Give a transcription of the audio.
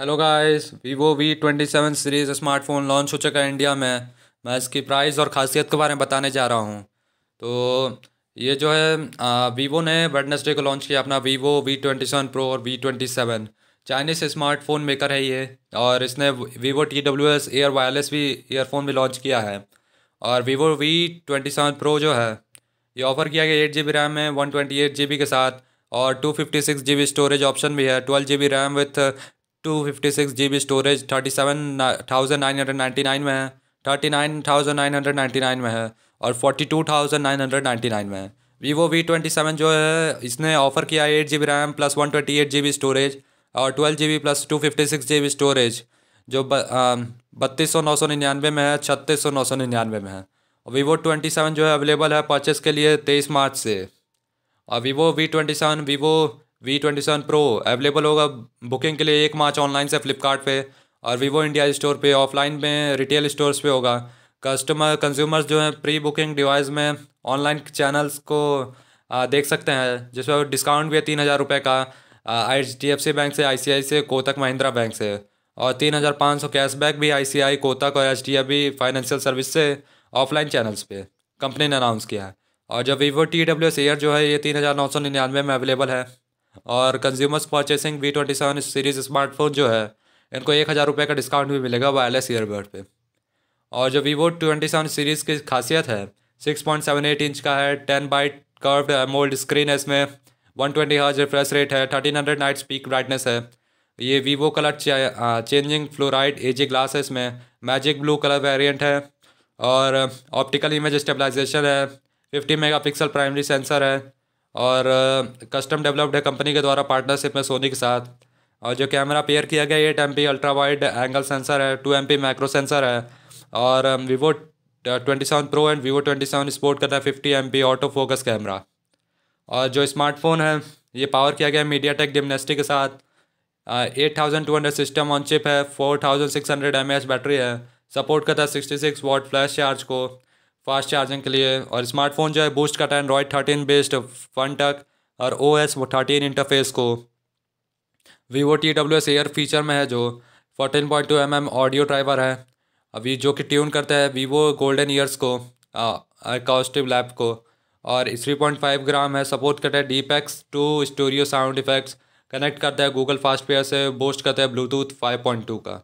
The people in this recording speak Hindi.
hello guys Vivo V twenty seven series smartphone launch हो चुका है इंडिया में मैं इसकी प्राइस और ख़ासियत के बारे में बताने जा रहा हूँ तो ये जो है वीवो ने वेडनेसडे को लॉन्च किया अपना Vivo V twenty seven pro और V twenty seven Chinese smartphone maker है ये और इसने Vivo T W S air wireless भी ईयरफोन भी लॉन्च किया है और Vivo V twenty seven pro जो है ये ऑफ़र किया गया एट जी बी रैम है one twenty eight G B के साथ और two fifty six G B storage option भी है twelve G B RAM with two fifty six G B storage thirty seven thousand nine hundred ninety nine में है thirty nine thousand nine hundred ninety nine में है और forty two thousand nine hundred ninety nine में है वीवो वी ट्वेंटी सेवन जो है इसने ऑफर किया है eight G B RAM plus one twenty eight G B storage और twelve G B plus two fifty six G B storage जो बत्तीस सौ नौ सौ निन्यानवे में है छत्तीस सौ नौ सौ निन्यानवे में है और वीवो ट्वेंटी सेवन जो है अवेलेबल है परचेस के लिए तेईस मार्च से और Vivo V twenty seven Vivo V twenty seven pro available होगा बुकिंग के लिए एक मार्च ऑनलाइन से फ्लिपकार्ट पे और वीवो इंडिया स्टोर पे ऑफलाइन में रिटेल स्टोर्स पे होगा कस्टमर कंज्यूमर्स जो हैं प्री बुकिंग डिवाइस में ऑनलाइन चैनल्स को आ, देख सकते हैं जिसमें डिस्काउंट भी है तीन हज़ार रुपये का I D F C bank से आई सी आई से कोतक महिंद्रा बैंक से और तीन हज़ार पाँच सौ कैशबैक भी आई सी आई कोतक और H D F B financial service से ऑफलाइन चैनल्स पे कंपनी ने अनाउंस किया है और जब Vivo T W S air जो है ये तीन हज़ार नौ सौ निन्यानवे में अवेलेबल है और consumers purchasing V twenty seven series smartphone जो है इनको एक हज़ार रुपये का डिस्काउंट भी मिलेगा वायरलेस ईयरबड पे और जो वीवो ट्वेंटी सेवन सीरीज़ की खासियत है six point seven eight inch का है ten bit curve mould screen है इसमें one twenty hertz refresh rate है thirteen hundred nits peak brightness है ये Vivo colour changing fluoride G glass है इसमें मैजिक ब्लू कलर वेरियंट है और ऑप्टिकल इमेज स्टेबलाइजेशन है fifty mega pixel primary sensor है और कस्टम डेवलप्ड है कंपनी के द्वारा पार्टनरशिप में सोनी के साथ और जो कैमरा पेयर किया गया eight M P ultra wide angle sensor है two M P micro sensor है और Vivo twenty seven pro and Vivo twenty seven sport करता है fifty M P auto focus camera और जो स्मार्टफोन है ये पावर किया गया है मीडिया टेक जिमनेस्टिक के साथ eight thousand two hundred system on chip है four thousand six hundred M H battery है सपोर्ट करता है sixty six watt flash charge को फास्ट चार्जिंग के लिए और स्मार्टफोन जो है बूस्ट करता है Android thirteen based funtouch और ओ एस थर्टीन इंटरफेस को Vivo T W S air feature में है जो fourteen point two M M audio driver है अभी जो कि ट्यून करता है वीवो गोल्डन ईयर्स को कॉस्टिव लैब को और थ्री पॉइंट फाइव ग्राम है सपोर्ट करता है D packs two studio sound effects connect करता है गूगल फास्ट पेयर से बोस्ट करता है ब्लूटूथ फाइव पॉइंट टू का